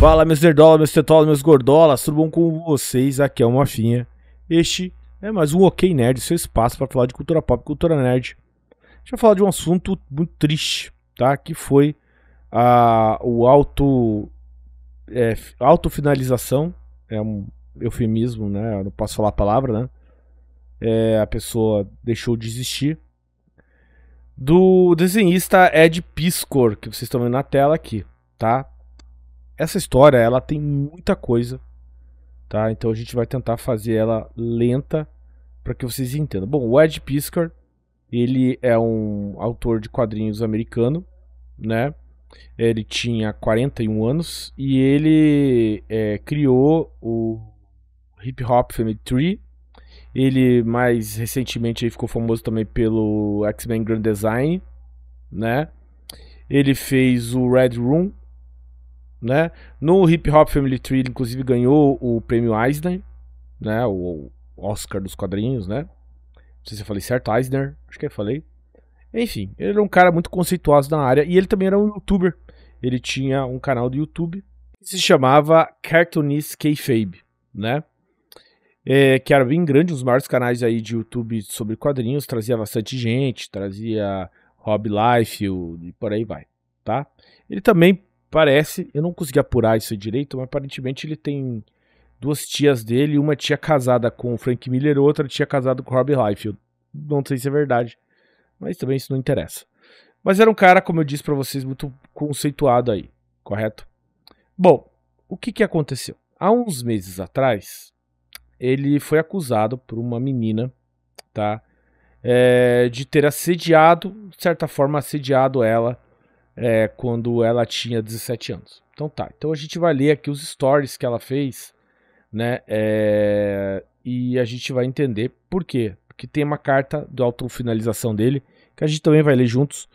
Fala, meus nerdolas, meus tetolas, meus gordolas, tudo bom com vocês? Aqui é o Mafinha. Este é mais um Ok Nerd, seu espaço para falar de cultura pop, e cultura nerd. Deixa eu falar de um assunto muito triste, tá? Que foi a, o auto. É, autofinalização, é um eufemismo, né? Eu não posso falar a palavra, né? É, a pessoa deixou de existir. Do desenhista Ed Piscor, que vocês estão vendo na tela aqui, tá? essa história ela tem muita coisa, tá? Então a gente vai tentar fazer ela lenta para que vocês entendam. Bom, o Ed Piskor, ele é um autor de quadrinhos americano, né? Ele tinha 41 anos e ele é, criou o Hip Hop Family Tree. Ele mais recentemente ficou famoso também pelo X-Men Grand Design, né? Ele fez o Red Room, né? No Hip Hop Family Tree, ele inclusive ganhou o prêmio Eisner, né? O Oscar dos quadrinhos, né? Não sei se eu falei certo, Eisner, acho que eu falei. Enfim, ele era um cara muito conceituoso na área e ele também era um youtuber. Ele tinha um canal do YouTube que se chamava Cartoonist Kayfabe, né? É, que era bem grande, um dos maiores canais aí de YouTube sobre quadrinhos, trazia bastante gente, trazia Hobby Life e por aí vai, tá? Ele também Parece, eu não consegui apurar isso direito, mas aparentemente ele tem duas tias dele, uma tia casada com o Frank Miller, outra tia casada com o Robbie Liefeld. Não sei se é verdade, mas também isso não interessa. Mas era um cara, como eu disse para vocês, muito conceituado aí, correto? Bom, o que que aconteceu? Há uns meses atrás, ele foi acusado por uma menina, tá? É, de ter assediado, de certa forma, assediado ela é, quando ela tinha 17 anos. Então tá, então a gente vai ler aqui os stories que ela fez, né? É, e a gente vai entender por quê. Porque tem uma carta de autofinalização dele, que a gente também vai ler juntos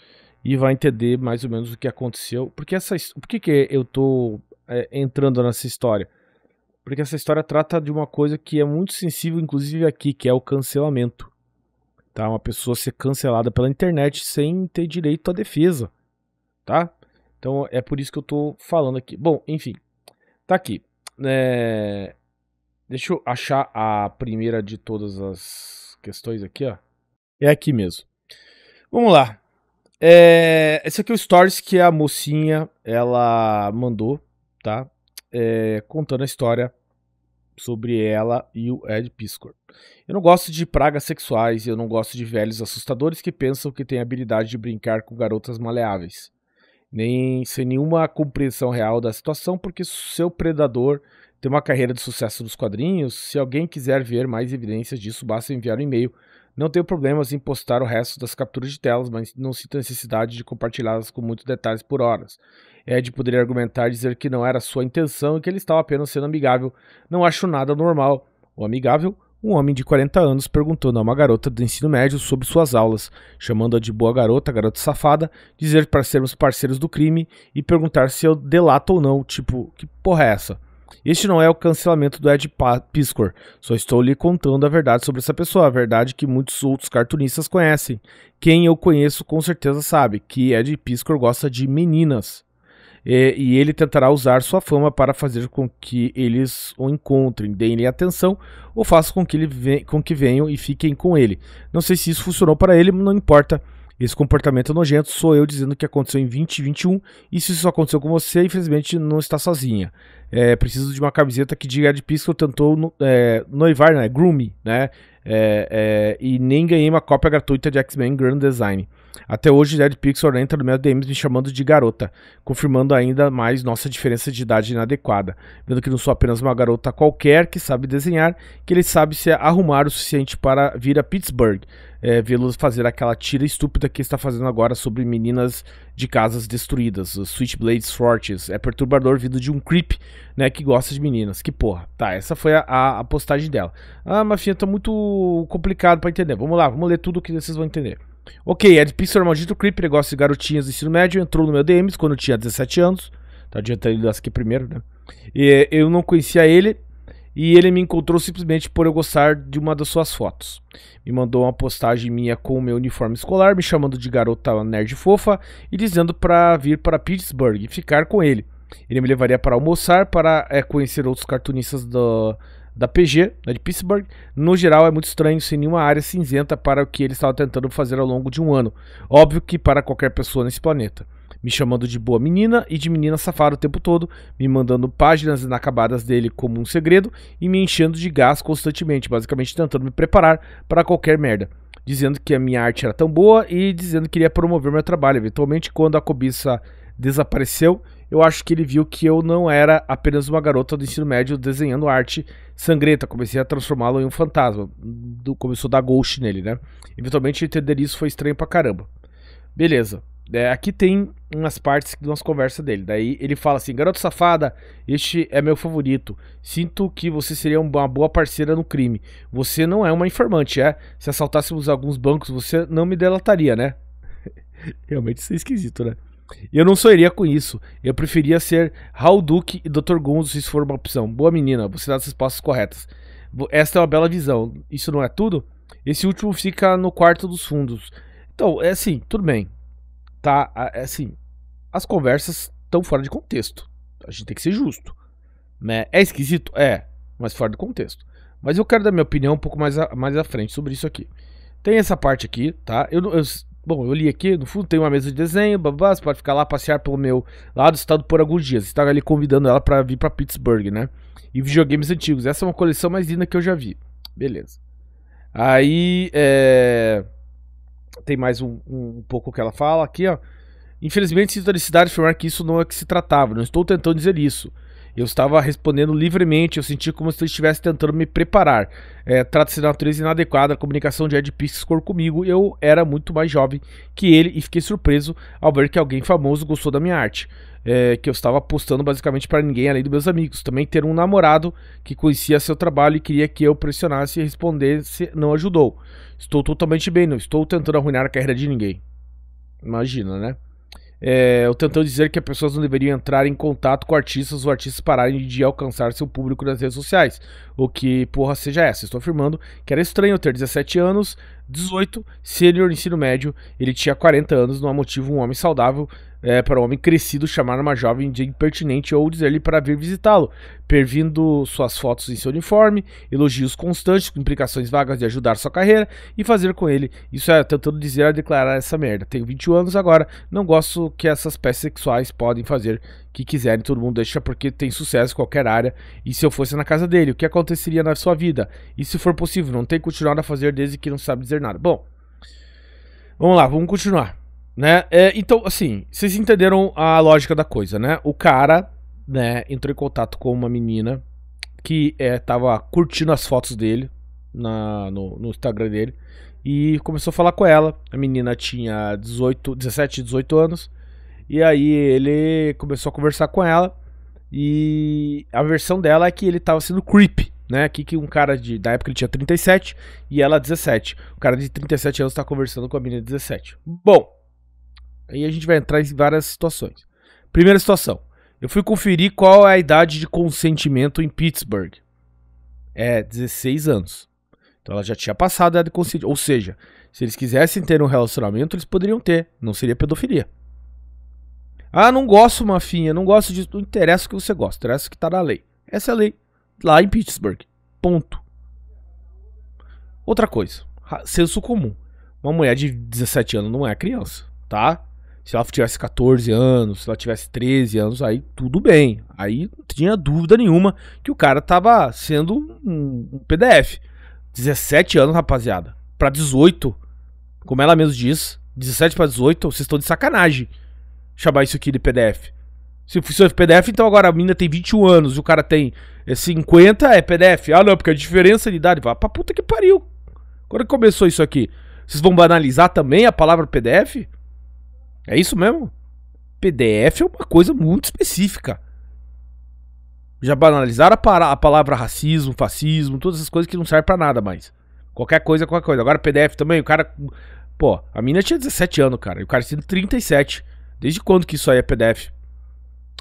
e vai entender mais ou menos o que aconteceu. Porque essa, por que, que eu tô é, entrando nessa história? Porque essa história trata de uma coisa que é muito sensível, inclusive aqui, que é o cancelamento. Tá? Uma pessoa ser cancelada pela internet sem ter direito à defesa tá? Então é por isso que eu tô falando aqui. Bom, enfim, tá aqui. É... Deixa eu achar a primeira de todas as questões aqui, ó. É aqui mesmo. Vamos lá. É... Esse aqui é o Stories que a mocinha ela mandou, tá? É... Contando a história sobre ela e o Ed Piscor. Eu não gosto de pragas sexuais e eu não gosto de velhos assustadores que pensam que têm habilidade de brincar com garotas maleáveis nem sem nenhuma compreensão real da situação, porque seu predador tem uma carreira de sucesso nos quadrinhos. Se alguém quiser ver mais evidências disso, basta enviar um e-mail. Não tenho problemas em postar o resto das capturas de telas, mas não sinto necessidade de compartilhá-las com muitos detalhes por horas. Ed poderia argumentar dizer que não era sua intenção e que ele estava apenas sendo amigável. Não acho nada normal ou amigável um homem de 40 anos perguntando a uma garota do ensino médio sobre suas aulas, chamando-a de boa garota, garota safada, dizer para sermos parceiros do crime e perguntar se eu delato ou não, tipo, que porra é essa? Este não é o cancelamento do Ed Piscor, só estou lhe contando a verdade sobre essa pessoa, a verdade que muitos outros cartunistas conhecem. Quem eu conheço com certeza sabe que Ed Piscor gosta de meninas e, é, e ele tentará usar sua fama para fazer com que eles o encontrem, deem-lhe atenção ou façam com que, ele com que venham e fiquem com ele. Não sei se isso funcionou para ele, não importa. Esse comportamento nojento sou eu dizendo que aconteceu em 2021 e se isso aconteceu com você, infelizmente não está sozinha. É, preciso de uma camiseta que diga de Pisco tentou no, é, noivar, né? Grooming, né? É, é, e nem ganhei uma cópia gratuita de X-Men Grand Design. Até hoje, Dead Pixel entra no meu DMs me chamando de garota, confirmando ainda mais nossa diferença de idade inadequada. Vendo que não sou apenas uma garota qualquer que sabe desenhar, que ele sabe se arrumar o suficiente para vir a Pittsburgh, é, vê-lo fazer aquela tira estúpida que está fazendo agora sobre meninas de casas destruídas, os Switchblades Fortes. É perturbador vindo de um creep, né, que gosta de meninas. Que porra. Tá, essa foi a, a, a postagem dela. Ah, Mafinha, tá muito complicado para entender. Vamos lá, vamos ler tudo que vocês vão entender. Ok, Ed Pixar, maldito Creep, negócio de garotinhas do ensino médio, entrou no meu DMs quando eu tinha 17 anos. Tá adiantando isso aqui primeiro, né? E, eh, eu não conhecia ele e ele me encontrou simplesmente por eu gostar de uma das suas fotos. Me mandou uma postagem minha com o meu uniforme escolar, me chamando de garota nerd fofa e dizendo para vir para Pittsburgh e ficar com ele. Ele me levaria para almoçar, para é, conhecer outros cartunistas do, da PG, né, de Pittsburgh, no geral é muito estranho, sem nenhuma área cinzenta para o que ele estava tentando fazer ao longo de um ano. Óbvio que para qualquer pessoa nesse planeta. Me chamando de boa menina e de menina safada o tempo todo, me mandando páginas inacabadas dele como um segredo e me enchendo de gás constantemente, basicamente tentando me preparar para qualquer merda. Dizendo que a minha arte era tão boa e dizendo que iria promover meu trabalho. Eventualmente, quando a cobiça desapareceu, eu acho que ele viu que eu não era apenas uma garota do ensino médio desenhando arte sangrenta. Comecei a transformá-lo em um fantasma. Do, começou a dar ghost nele, né? Eventualmente entender isso foi estranho pra caramba. Beleza. É, aqui tem umas partes de umas conversas dele. Daí ele fala assim: Garoto safada, este é meu favorito. Sinto que você seria uma boa parceira no crime. Você não é uma informante, é? Se assaltássemos alguns bancos, você não me delataria, né? Realmente isso é esquisito, né? Eu não sonharia com isso. Eu preferia ser Raul Duke e Dr. Gonzo se for uma opção. Boa menina, você dá as respostas corretas. Esta é uma bela visão. Isso não é tudo? Esse último fica no quarto dos fundos. Então, é assim, tudo bem. Tá, é assim, as conversas estão fora de contexto. A gente tem que ser justo. Né? É esquisito? É, mas fora de contexto. Mas eu quero dar minha opinião um pouco mais, a, mais à frente sobre isso aqui. Tem essa parte aqui, tá? Eu, eu Bom, eu li aqui, no fundo tem uma mesa de desenho, babá, você pode ficar lá passear pelo meu lado do estado por alguns dias. Estava ali convidando ela para vir para Pittsburgh, né? E videogames antigos. Essa é uma coleção mais linda que eu já vi. Beleza. Aí é... tem mais um, um, um pouco que ela fala aqui, ó. Infelizmente, sinto a necessidade de afirmar que isso não é que se tratava. Não estou tentando dizer isso. Eu estava respondendo livremente, eu sentia como se ele estivesse tentando me preparar. É, Trata-se de natureza inadequada, a comunicação de Ed Pixcor comigo. Eu era muito mais jovem que ele e fiquei surpreso ao ver que alguém famoso gostou da minha arte. É, que eu estava postando basicamente para ninguém além dos meus amigos. Também ter um namorado que conhecia seu trabalho e queria que eu pressionasse e respondesse não ajudou. Estou totalmente bem, não estou tentando arruinar a carreira de ninguém. Imagina, né? é, eu tentando dizer que as pessoas não deveriam entrar em contato com artistas ou artistas pararem de alcançar seu público nas redes sociais. O que porra seja essa? Estou afirmando que era estranho ter 17 anos, 18, sênior ensino médio, ele tinha 40 anos, não há motivo um homem saudável é, para o homem crescido chamar uma jovem de impertinente ou dizer-lhe para vir visitá-lo, pervindo suas fotos em seu uniforme, elogios constantes com implicações vagas de ajudar sua carreira e fazer com ele. Isso é tentando dizer a declarar essa merda. Tenho 21 anos agora, não gosto que essas peças sexuais podem fazer que quiserem, todo mundo deixa porque tem sucesso em qualquer área. E se eu fosse na casa dele, o que aconteceria na sua vida? E se for possível, não tem que continuar a fazer desde que não sabe dizer nada. Bom, vamos lá, vamos continuar. Né? É, então, assim, vocês entenderam a lógica da coisa, né? O cara, né, entrou em contato com uma menina que é, tava curtindo as fotos dele na, no, no Instagram dele e começou a falar com ela. A menina tinha 18, 17, 18 anos. E aí ele começou a conversar com ela. E a versão dela é que ele tava sendo creepy, né? Aqui que um cara de. Da época ele tinha 37 e ela 17. O cara de 37 anos tá conversando com a menina de 17. Bom, Aí a gente vai entrar em várias situações. Primeira situação. Eu fui conferir qual é a idade de consentimento em Pittsburgh. É 16 anos. Então ela já tinha passado a idade de consentimento. Ou seja, se eles quisessem ter um relacionamento, eles poderiam ter. Não seria pedofilia. Ah, não gosto, Mafinha, não gosto disso. Não interessa o que você gosta, interessa o que tá na lei. Essa é a lei. Lá em Pittsburgh. Ponto. Outra coisa. Senso comum. Uma mulher de 17 anos não é criança, tá? se ela tivesse 14 anos, se ela tivesse 13 anos, aí tudo bem. Aí não tinha dúvida nenhuma que o cara tava sendo um, PDF. 17 anos, rapaziada. Para 18, como ela mesmo diz, 17 para 18, vocês estão de sacanagem chamar isso aqui de PDF. Se for é PDF, então agora a menina tem 21 anos e o cara tem 50, é, é PDF. Ah, não, porque a diferença de idade. Vá pra puta que pariu. Quando começou isso aqui? Vocês vão banalizar também a palavra PDF? É isso mesmo? PDF é uma coisa muito específica. Já banalizaram a, a palavra racismo, fascismo, todas essas coisas que não servem para nada mais. Qualquer coisa, é qualquer coisa. Agora PDF também, o cara. Pô, a mina tinha 17 anos, cara. E o cara tinha 37. Desde quando que isso aí é PDF?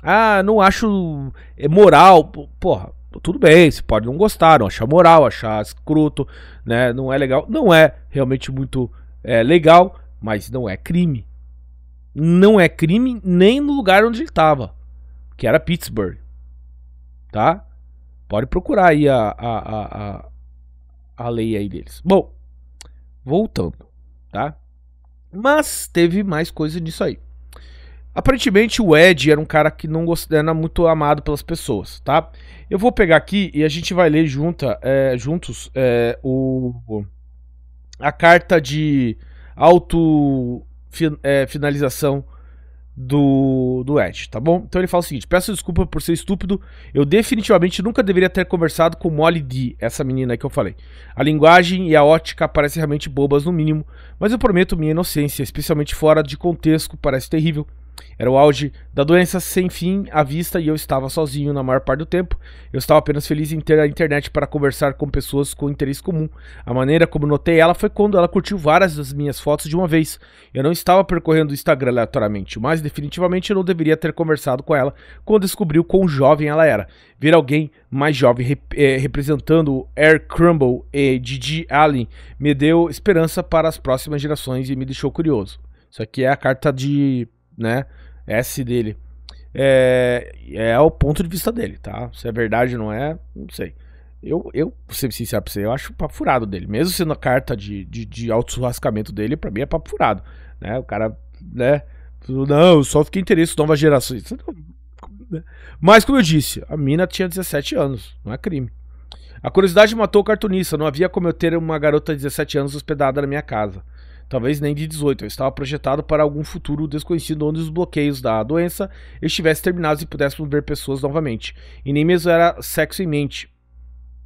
Ah, não acho é moral. Porra, tudo bem, você pode não gostar, não achar moral, achar escroto, né? Não é legal. Não é realmente muito é, legal, mas não é crime não é crime nem no lugar onde ele estava, que era Pittsburgh. Tá? Pode procurar aí a, a, a, a, lei aí deles. Bom, voltando, tá? Mas teve mais coisa disso aí. Aparentemente o Ed era um cara que não era muito amado pelas pessoas, tá? Eu vou pegar aqui e a gente vai ler junta, é, juntos é, o, a carta de auto é, finalização do, do Ed, tá bom? Então ele fala o seguinte: peço desculpa por ser estúpido. Eu definitivamente nunca deveria ter conversado com Molly D, essa menina que eu falei. A linguagem e a ótica parecem realmente bobas, no mínimo, mas eu prometo minha inocência, especialmente fora de contexto, parece terrível. Era o auge da doença sem fim à vista e eu estava sozinho na maior parte do tempo. Eu estava apenas feliz em ter a internet para conversar com pessoas com interesse comum. A maneira como notei ela foi quando ela curtiu várias das minhas fotos de uma vez. Eu não estava percorrendo o Instagram aleatoriamente, mas definitivamente eu não deveria ter conversado com ela quando descobriu quão jovem ela era. Ver alguém mais jovem rep eh, representando Air Crumble e Didi Allen me deu esperança para as próximas gerações e me deixou curioso. Isso aqui é a carta de né? S dele. É, é o ponto de vista dele, tá? Se é verdade ou não é, não sei. Eu, eu ser sincero pra você, eu acho papo furado dele. Mesmo sendo a carta de, de, de auto-churrascamento dele, pra mim é papo furado. Né? O cara, né? Não, eu só fiquei interesse nova geração. É né? Mas, como eu disse, a mina tinha 17 anos, não é crime. A curiosidade matou o cartunista, não havia como eu ter uma garota de 17 anos hospedada na minha casa talvez nem de 18, estava projetado para algum futuro desconhecido onde os bloqueios da doença estivessem terminados e pudéssemos ver pessoas novamente. E nem mesmo era sexo em mente.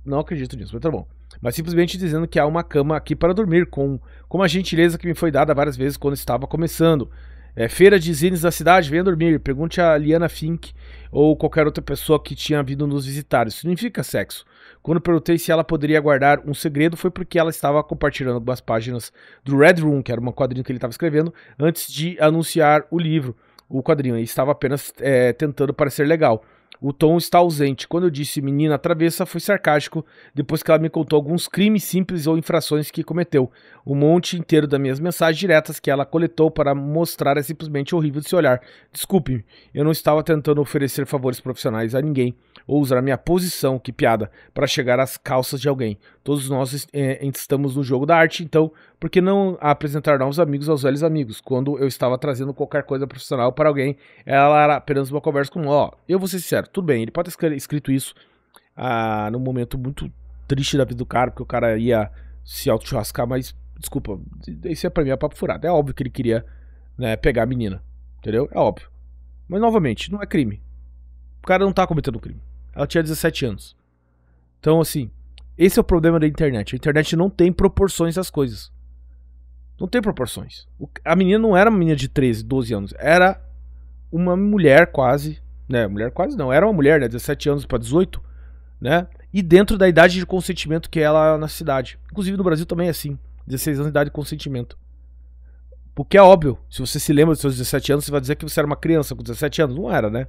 Não acredito nisso, mas tá bom. Mas simplesmente dizendo que há uma cama aqui para dormir, com, com a gentileza que me foi dada várias vezes quando estava começando. É, feira de zines da cidade, venha dormir. Pergunte a Liana Fink ou qualquer outra pessoa que tinha vindo nos visitar. Isso significa sexo. Quando perguntei se ela poderia guardar um segredo, foi porque ela estava compartilhando algumas páginas do Red Room, que era um quadrinho que ele estava escrevendo, antes de anunciar o livro. O quadrinho E estava apenas é, tentando parecer legal. O tom está ausente. Quando eu disse menina travessa, foi sarcástico, depois que ela me contou alguns crimes simples ou infrações que cometeu. Um monte inteiro das minhas mensagens diretas que ela coletou para mostrar é simplesmente horrível de se olhar. Desculpe-me, eu não estava tentando oferecer favores profissionais a ninguém, ou usar minha posição, que piada, para chegar às calças de alguém. Todos nós é, estamos no jogo da arte, então porque não apresentar novos amigos aos velhos amigos? Quando eu estava trazendo qualquer coisa profissional para alguém, ela era apenas uma conversa com, ó, oh, eu vou ser sincero, tudo bem, ele pode ter escrito isso ah, num momento muito triste da vida do cara, porque o cara ia se auto-churrascar, mas, desculpa, isso é pra mim é papo furado. É óbvio que ele queria né, pegar a menina, entendeu? É óbvio. Mas, novamente, não é crime. O cara não tá cometendo crime. Ela tinha 17 anos. Então, assim, esse é o problema da internet. A internet não tem proporções às coisas. Não tem proporções. a menina não era uma menina de 13, 12 anos. Era uma mulher quase. Né? Mulher quase não. Era uma mulher, né? 17 anos para 18. Né? E dentro da idade de consentimento que é na cidade. Inclusive no Brasil também é assim. 16 anos de idade de consentimento. Porque é óbvio. Se você se lembra dos seus 17 anos, você vai dizer que você era uma criança com 17 anos. Não era, né?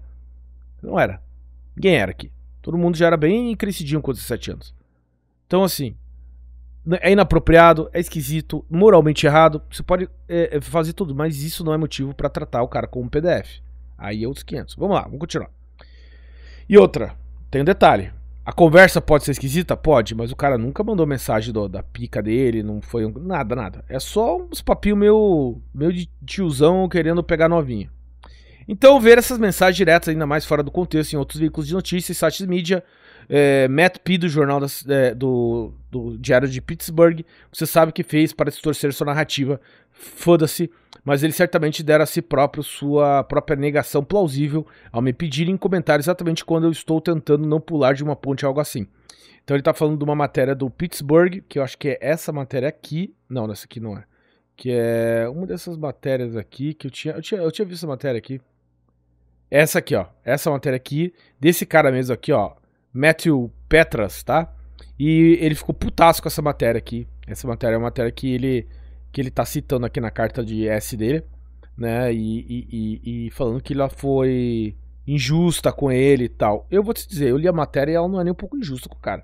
Não era. Ninguém era aqui. Todo mundo já era bem crescidinho com 17 anos. Então, assim, é inapropriado, é esquisito, moralmente errado. Você pode é, é fazer tudo, mas isso não é motivo para tratar o cara como um PDF. Aí é outros 500. Vamos lá, vamos continuar. E outra, tem um detalhe. A conversa pode ser esquisita? Pode, mas o cara nunca mandou mensagem do, da pica dele, não foi um, nada, nada. É só uns papinhos meu, meu de tiozão querendo pegar novinho. Então, ver essas mensagens diretas, ainda mais fora do contexto, em outros veículos de notícias, sites de mídia, é, Matt P. do jornal das, é, do, do Diário de Pittsburgh, você sabe o que fez para distorcer sua narrativa. Foda-se, mas ele certamente dera a si próprio sua própria negação plausível ao me pedirem comentário exatamente quando eu estou tentando não pular de uma ponte algo assim. Então ele está falando de uma matéria do Pittsburgh, que eu acho que é essa matéria aqui. Não, essa aqui não é. Que é uma dessas matérias aqui que eu tinha. Eu tinha, eu tinha visto essa matéria aqui. Essa aqui, ó. Essa matéria aqui, desse cara mesmo aqui, ó. Matthew Petras, tá? E ele ficou putaço com essa matéria aqui. Essa matéria é uma matéria que ele, que ele tá citando aqui na carta de S dele, né? E, e, e, e falando que ela foi injusta com ele e tal. Eu vou te dizer, eu li a matéria e ela não é nem um pouco injusta com o cara,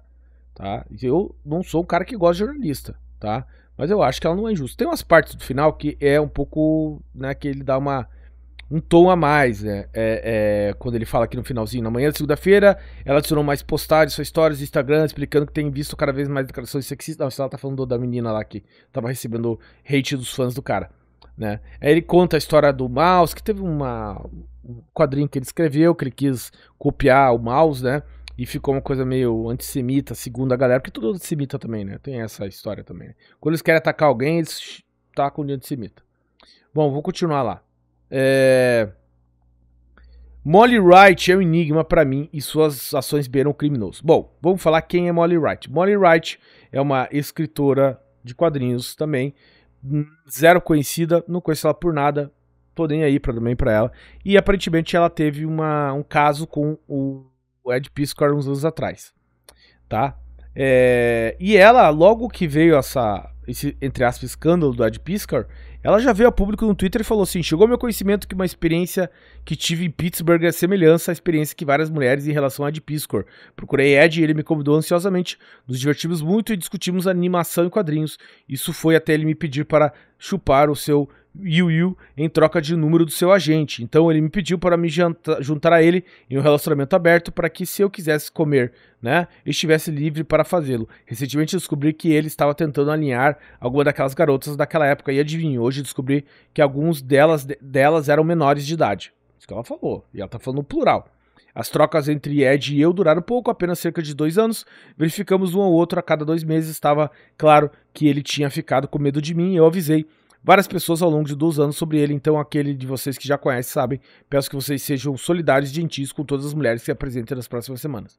tá? Eu não sou um cara que gosta de jornalista, tá? Mas eu acho que ela não é injusta. Tem umas partes do final que é um pouco, né, que ele dá uma um tom a mais, né? É, é, quando ele fala aqui no finalzinho, na manhã de segunda-feira, ela adicionou mais postagens, suas histórias no Instagram, explicando que tem visto cada vez mais declarações sexistas. Não, ela tá falando da menina lá que tava recebendo hate dos fãs do cara, né? Aí ele conta a história do mouse, que teve uma, um quadrinho que ele escreveu, que ele quis copiar o mouse, né? E ficou uma coisa meio antissemita, segundo a galera, porque tudo é antissemita também, né? Tem essa história também. Né? Quando eles querem atacar alguém, eles tacam de antissemita. Bom, vou continuar lá. É... Molly Wright é um enigma para mim e suas ações beiram criminoso. Bom, vamos falar quem é Molly Wright. Molly Wright é uma escritora de quadrinhos também, hum, zero conhecida, não conheço ela por nada, tô nem aí pra, também para ela. E aparentemente ela teve uma, um caso com o Ed Piscor uns anos atrás, tá? É, e ela, logo que veio essa, esse, entre aspas, escândalo do Ed Piscor, ela já veio a público no Twitter e falou assim: chegou ao meu conhecimento que uma experiência que tive em Pittsburgh é semelhança à experiência que várias mulheres em relação a de Piscor. Procurei Ed e ele me convidou ansiosamente. Nos divertimos muito e discutimos animação e quadrinhos. Isso foi até ele me pedir para chupar o seu Yu-Yu em troca de número do seu agente. Então ele me pediu para me juntar a ele em um relacionamento aberto para que se eu quisesse comer, né, estivesse livre para fazê-lo. Recentemente descobri que ele estava tentando alinhar alguma daquelas garotas daquela época e adivinho, hoje descobri que alguns delas delas eram menores de idade. Isso que ela falou, e ela está falando no plural. As trocas entre Ed e eu duraram pouco, apenas cerca de dois anos. Verificamos um ao outro a cada dois meses. Estava claro que ele tinha ficado com medo de mim e eu avisei várias pessoas ao longo de dois anos sobre ele, então aquele de vocês que já conhecem sabem, peço que vocês sejam solidários e gentis com todas as mulheres que se apresentem nas próximas semanas.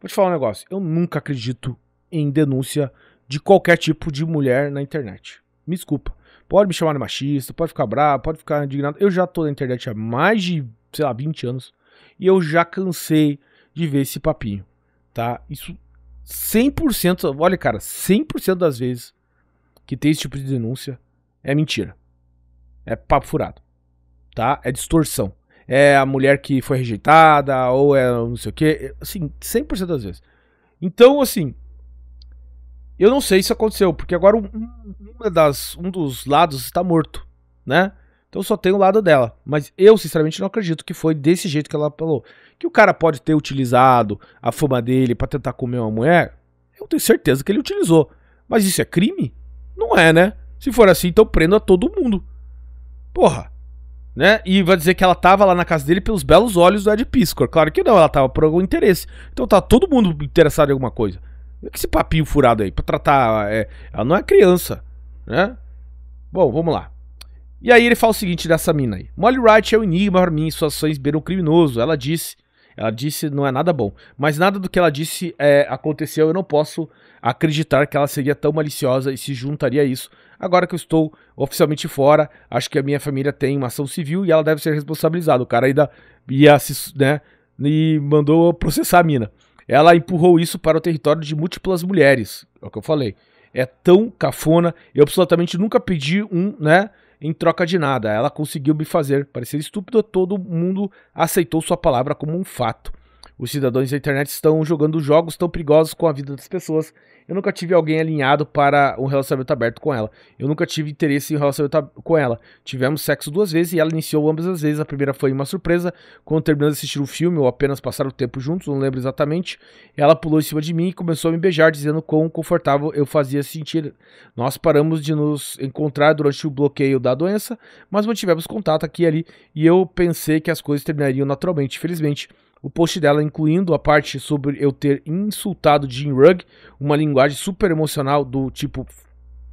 Vou te falar um negócio, eu nunca acredito em denúncia de qualquer tipo de mulher na internet. Me desculpa. Pode me chamar de machista, pode ficar bravo, pode ficar indignado. Eu já tô na internet há mais de, sei lá, 20 anos e eu já cansei de ver esse papinho, tá? Isso 100%, olha cara, 100% das vezes que tem esse tipo de denúncia, é mentira. É papo furado. Tá? É distorção. É a mulher que foi rejeitada, ou é não sei o quê. É, assim, 100% das vezes. Então, assim. Eu não sei se aconteceu, porque agora um, das, um dos lados está morto, né? Então só tem o lado dela. Mas eu, sinceramente, não acredito que foi desse jeito que ela falou. Que o cara pode ter utilizado a fama dele para tentar comer uma mulher. Eu tenho certeza que ele utilizou. Mas isso é crime? Não é, né? Se for assim, então prenda todo mundo. Porra. Né? E vai dizer que ela tava lá na casa dele pelos belos olhos do Ed Piscor. Claro que não, ela tava por algum interesse. Então tá todo mundo interessado em alguma coisa. Que esse papinho furado aí, pra tratar. É, ela não é criança, né? Bom, vamos lá. E aí ele fala o seguinte dessa mina aí. Molly Wright é um enigma para mim, suas ações beiram criminoso. Ela disse. Ela disse não é nada bom. Mas nada do que ela disse é, aconteceu. Eu não posso acreditar que ela seria tão maliciosa e se juntaria a isso. Agora que eu estou oficialmente fora, acho que a minha família tem uma ação civil e ela deve ser responsabilizada. O cara ainda ia se, né, e mandou processar a mina. Ela empurrou isso para o território de múltiplas mulheres, é o que eu falei. É tão cafona, eu absolutamente nunca pedi um, né, em troca de nada. Ela conseguiu me fazer parecer estúpido todo mundo aceitou sua palavra como um fato. Os cidadãos da internet estão jogando jogos tão perigosos com a vida das pessoas eu nunca tive alguém alinhado para um relacionamento aberto com ela. Eu nunca tive interesse em um relacionamento com ela. Tivemos sexo duas vezes e ela iniciou ambas as vezes. A primeira foi uma surpresa, quando terminamos de assistir o filme ou apenas passaram o tempo juntos, não lembro exatamente. Ela pulou em cima de mim e começou a me beijar, dizendo quão confortável eu fazia sentir. Nós paramos de nos encontrar durante o bloqueio da doença, mas mantivemos contato aqui e ali e eu pensei que as coisas terminariam naturalmente. Felizmente, o post dela, incluindo a parte sobre eu ter insultado Jim Rugg, uma linguagem super emocional do tipo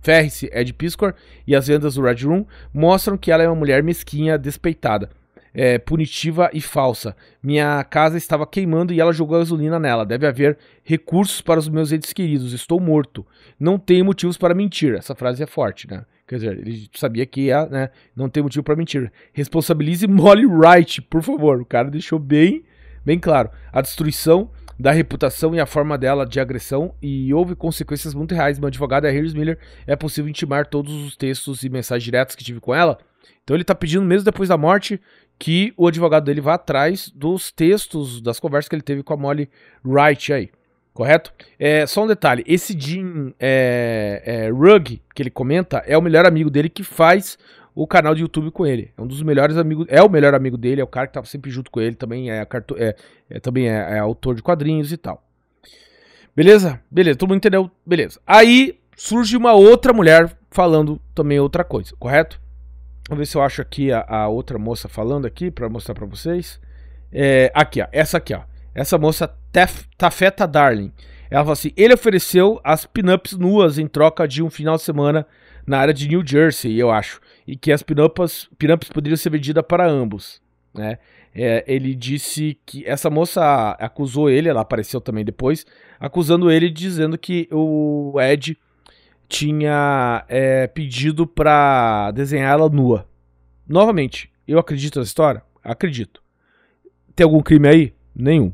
ferre-se Ed Piscor e as vendas do Red Room, mostram que ela é uma mulher mesquinha, despeitada. É, punitiva e falsa. Minha casa estava queimando e ela jogou gasolina nela. Deve haver recursos para os meus entes queridos. Estou morto. Não tem motivos para mentir. Essa frase é forte, né? Quer dizer, ele sabia que ia, né? Não tem motivo para mentir. Responsabilize Molly Wright, por favor. O cara deixou bem bem claro, a destruição da reputação e a forma dela de agressão e houve consequências muito reais. Meu advogado é Harris Miller, é possível intimar todos os textos e mensagens diretas que tive com ela. Então ele está pedindo, mesmo depois da morte, que o advogado dele vá atrás dos textos, das conversas que ele teve com a Molly Wright aí, correto? É, só um detalhe, esse Jim é, é, Rugg que ele comenta é o melhor amigo dele que faz o canal de YouTube com ele. É um dos melhores amigos, é o melhor amigo dele, é o cara que tava tá sempre junto com ele, também é, carto, é, é também é, é, autor de quadrinhos e tal. Beleza? Beleza, todo mundo entendeu? Beleza. Aí surge uma outra mulher falando também outra coisa, correto? Vamos ver se eu acho aqui a, a outra moça falando aqui para mostrar para vocês. É, aqui, ó, essa aqui, ó. Essa moça Tafeta Darling. Ela fala assim: ele ofereceu as pinups nuas em troca de um final de semana na área de New Jersey, eu acho e que as pinupas poderiam ser vendidas para ambos. Né? É, ele disse que essa moça acusou ele, ela apareceu também depois, acusando ele dizendo que o Ed tinha é, pedido para desenhar ela nua. Novamente, eu acredito nessa história? Acredito. Tem algum crime aí? Nenhum.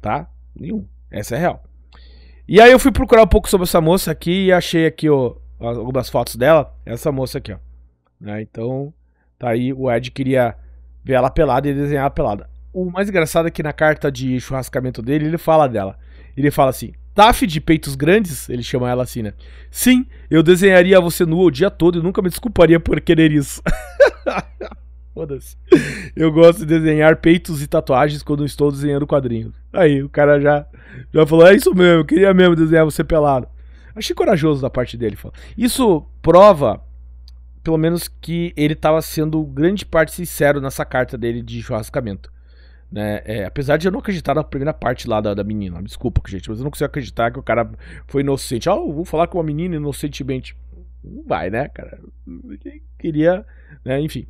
Tá? Nenhum. Essa é real. E aí eu fui procurar um pouco sobre essa moça aqui e achei aqui ó, algumas fotos dela. Essa moça aqui, ó. Né? Então, tá aí, o Ed queria ver ela pelada e desenhar ela pelada. O mais engraçado é que na carta de churrascamento dele, ele fala dela. Ele fala assim: Taf de peitos grandes, ele chama ela assim, né? Sim, eu desenharia você nua o dia todo e nunca me desculparia por querer isso. Foda-se. Eu gosto de desenhar peitos e tatuagens quando estou desenhando quadrinhos. Aí, o cara já, já falou: é isso mesmo, eu queria mesmo desenhar você pelado. Achei corajoso da parte dele. Isso prova pelo menos que ele estava sendo grande parte sincero nessa carta dele de churrascamento. Né? É, apesar de eu não acreditar na primeira parte lá da, da menina, desculpa, gente, mas eu não consigo acreditar que o cara foi inocente. Ah, oh, vou falar com uma menina inocentemente. Não vai, né, cara? queria, né? enfim.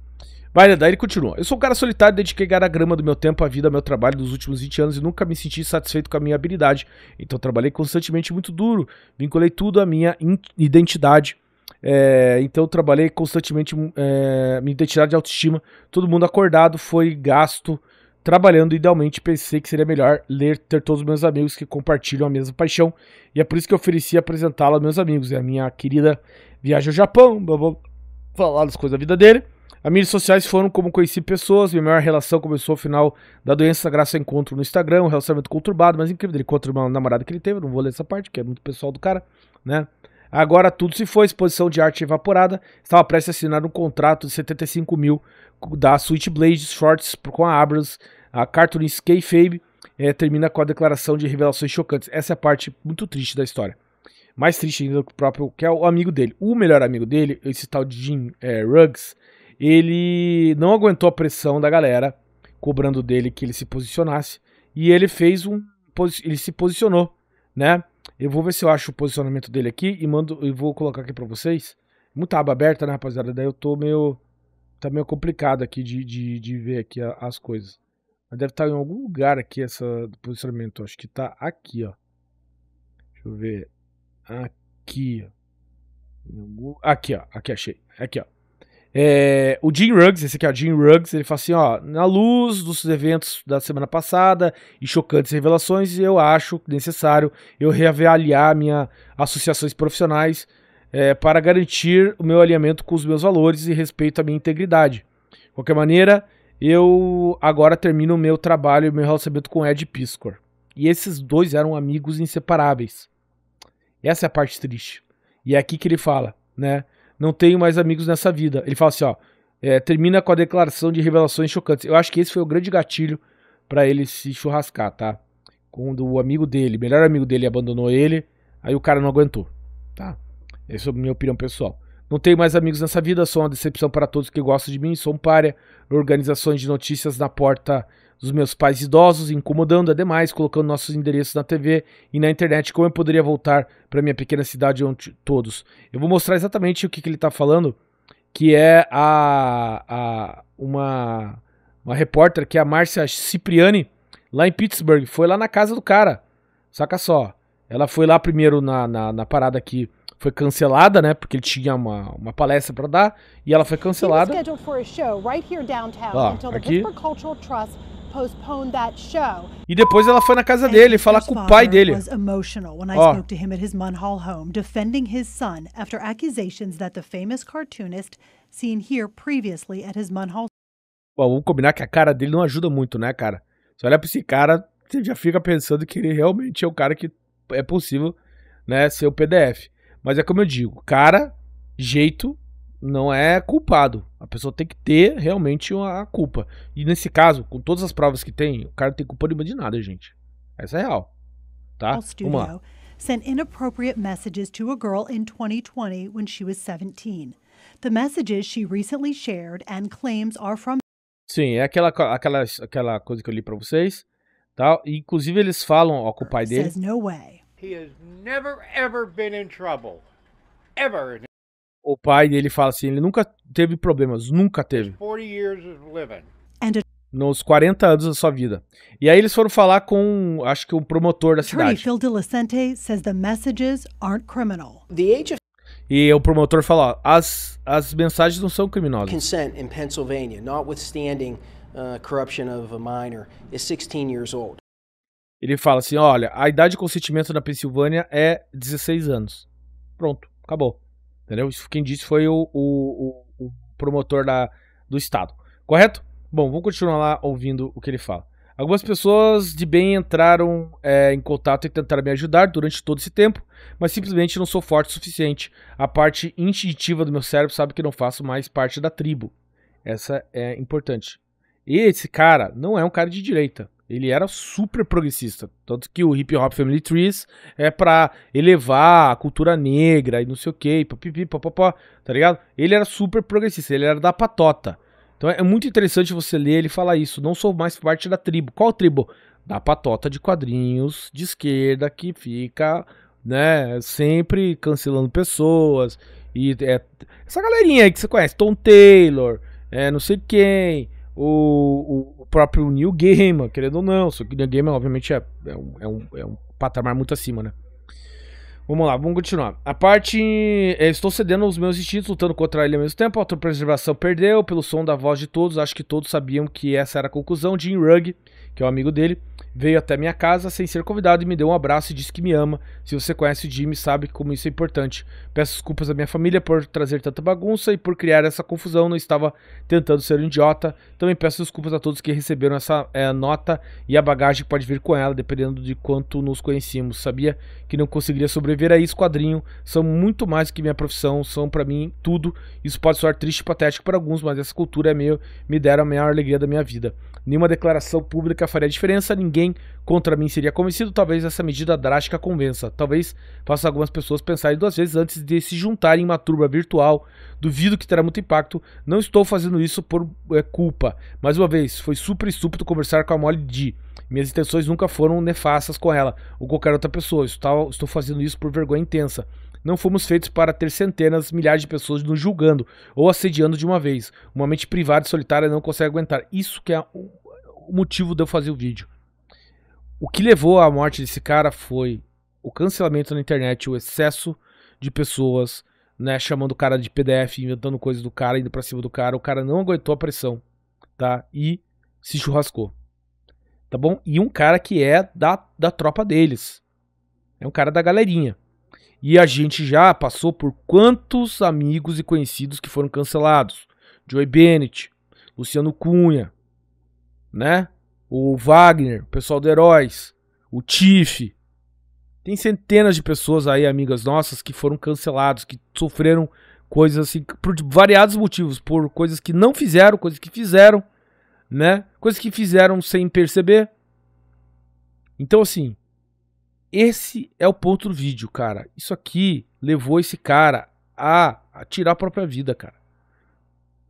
Vai, daí ele continua. Eu sou um cara solitário, dediquei a grama do meu tempo, à vida, ao meu trabalho dos últimos 20 anos e nunca me senti satisfeito com a minha habilidade. Então trabalhei constantemente muito duro, vinculei tudo à minha identidade. É, então trabalhei constantemente hum, é, minha identidade de autoestima. Todo mundo acordado foi gasto trabalhando. Idealmente pensei que seria melhor ler ter todos os meus amigos que compartilham a mesma paixão. E é por isso que eu ofereci apresentá-la aos meus amigos. É a minha querida viagem ao Japão. Vou falar das coisas da vida dele. As mídias sociais foram como conheci pessoas. Minha maior relação começou ao final da doença, graças ao encontro no Instagram. Um relacionamento conturbado, mas incrível. Ele encontrou uma namorada que ele teve. Não vou ler essa parte, que é muito pessoal do cara, né? Agora tudo se foi, exposição de arte evaporada. Estava prestes a assinar um contrato de 75 mil da Switchblade Shorts com a Abrams. A cartoonist Kayfabe é, eh, termina com a declaração de revelações chocantes. Essa é a parte muito triste da história. Mais triste ainda que o próprio, que é o amigo dele. O melhor amigo dele, esse tal de Jim é, Ruggs, ele não aguentou a pressão da galera cobrando dele que ele se posicionasse. E ele fez um. Ele se posicionou, né? Eu vou ver se eu acho o posicionamento dele aqui e mando e vou colocar aqui para vocês. Muita aba aberta, né, rapaziada? Daí eu tô meio tá meio complicado aqui de, de, de ver aqui as coisas. Mas deve estar tá em algum lugar aqui esse posicionamento, acho que tá aqui, ó. Deixa eu ver. Aqui. Ó. Aqui, ó. Aqui achei. Aqui, ó. É, o Jim Ruggs, esse aqui é o Jim Ruggs, ele fala assim, ó, na luz dos eventos da semana passada e chocantes revelações, eu acho necessário eu reavaliar minhas associações profissionais é, para garantir o meu alinhamento com os meus valores e respeito à minha integridade. De qualquer maneira, eu agora termino o meu trabalho e meu relacionamento com Ed Piscor. E esses dois eram amigos inseparáveis. Essa é a parte triste. E é aqui que ele fala, né? não tenho mais amigos nessa vida. Ele fala assim, ó, é, termina com a declaração de revelações chocantes. Eu acho que esse foi o grande gatilho para ele se churrascar, tá? Quando o amigo dele, melhor amigo dele, abandonou ele, aí o cara não aguentou, tá? Essa é a minha opinião pessoal. Não tenho mais amigos nessa vida, sou uma decepção para todos que gostam de mim, sou um párea. Organizações de notícias na porta dos meus pais idosos, incomodando ademais, colocando nossos endereços na TV e na internet, como eu poderia voltar para minha pequena cidade onde todos. Eu vou mostrar exatamente o que, que ele está falando, que é a, a uma, uma repórter, que é a Márcia Cipriani, lá em Pittsburgh, foi lá na casa do cara, saca só. Ela foi lá primeiro na, na, na parada que foi cancelada, né? Porque ele tinha uma, uma palestra para dar e ela foi cancelada. Ó, aqui. E depois ela foi na casa dele falar com o pai dele. Ó. Home, defending his son after accusations that the famous cartoonist seen here previously at his Munhall. Bom, vamos combinar que a cara dele não ajuda muito, né, cara? Você olha pra esse cara, você já fica pensando que ele realmente é o cara que é possível, né, ser o PDF. Mas é como eu digo, cara, jeito não é culpado. A pessoa tem que ter realmente uma culpa. E nesse caso, com todas as provas que tem, o cara não tem culpa nenhuma de nada, gente. Essa é real. Tá? Uma. Sent inappropriate messages to a girl in 2020 when she was 17. The messages she recently shared and claims are from Sim, é aquela aquela aquela coisa que eu li para vocês, Tá? Inclusive eles falam ó, com o pai dele. Says no way. He has never ever been in trouble. Ever in o pai dele fala assim, ele nunca teve problemas, nunca teve. Nos 40 anos da sua vida. E aí eles foram falar com, acho que o um promotor da cidade. e o promotor fala, as, as mensagens não são criminosas. Consent in Pennsylvania, notwithstanding uh, corruption of a minor, is 16 years old. Ele fala assim, olha, a idade de consentimento na Pensilvânia é 16 anos. Pronto, acabou. Entendeu? Isso quem disse foi o, o, o, promotor da, do Estado. Correto? Bom, vamos continuar lá ouvindo o que ele fala. Algumas pessoas de bem entraram é, em contato e tentaram me ajudar durante todo esse tempo, mas simplesmente não sou forte o suficiente. A parte instintiva do meu cérebro sabe que não faço mais parte da tribo. Essa é importante. E esse cara não é um cara de direita. Ele era super progressista. Tanto que o Hip Hop Family Trees é pra elevar a cultura negra e não sei o que, papipi, papapá, tá ligado? Ele era super progressista, ele era da patota. Então é muito interessante você ler ele falar isso. Não sou mais parte da tribo. Qual tribo? Da patota de quadrinhos de esquerda que fica, né, sempre cancelando pessoas. E é, essa galerinha aí que você conhece, Tom Taylor, é, não sei quem, o, o, próprio Neil Gaiman, querendo ou não. Só que o Neil Gaiman, obviamente, é, é, um, é, um, é um patamar muito acima, né? Vamos lá, vamos continuar. A parte. É, estou cedendo aos meus instintos, lutando contra ele ao mesmo tempo. A autopreservação perdeu, pelo som da voz de todos. Acho que todos sabiam que essa era a conclusão. Jim Rugg, que é o um amigo dele, veio até minha casa sem ser convidado e me deu um abraço e disse que me ama. Se você conhece o Jimmy, sabe como isso é importante. Peço desculpas à minha família por trazer tanta bagunça e por criar essa confusão. Não estava tentando ser um idiota. Também peço desculpas a todos que receberam essa é, nota e a bagagem que pode vir com ela, dependendo de quanto nos conhecíamos. Sabia que não conseguiria sobreviver a isso, quadrinho. São muito mais do que minha profissão, são para mim tudo. Isso pode soar triste e patético para alguns, mas essa cultura é meio me deram a maior alegria da minha vida. Nenhuma declaração pública faria diferença, ninguém contra mim seria convencido talvez essa medida drástica convença. Talvez faça algumas pessoas pensarem duas vezes antes de se juntarem em uma turba virtual. Duvido que terá muito impacto. Não estou fazendo isso por é, culpa. Mais uma vez, foi super estúpido conversar com a Molly D. Minhas intenções nunca foram nefastas com ela ou qualquer outra pessoa. Estou, estou fazendo isso por vergonha intensa. Não fomos feitos para ter centenas, milhares de pessoas nos julgando ou assediando de uma vez. Uma mente privada e solitária não consegue aguentar. Isso que é o motivo de eu fazer o vídeo. O que levou à morte desse cara foi o cancelamento na internet, o excesso de pessoas, né, chamando o cara de PDF, inventando coisas do cara, indo para cima do cara. O cara não aguentou a pressão, tá? E se churrascou. Tá bom? E um cara que é da, da tropa deles. É um cara da galerinha. E a gente já passou por quantos amigos e conhecidos que foram cancelados? Joey Bennett, Luciano Cunha, né? o Wagner, o pessoal do Heróis, o Tiff. Tem centenas de pessoas aí, amigas nossas, que foram cancelados, que sofreram coisas assim, por variados motivos, por coisas que não fizeram, coisas que fizeram, né? Coisas que fizeram sem perceber. Então, assim, esse é o ponto do vídeo, cara. Isso aqui levou esse cara a, a tirar a própria vida, cara.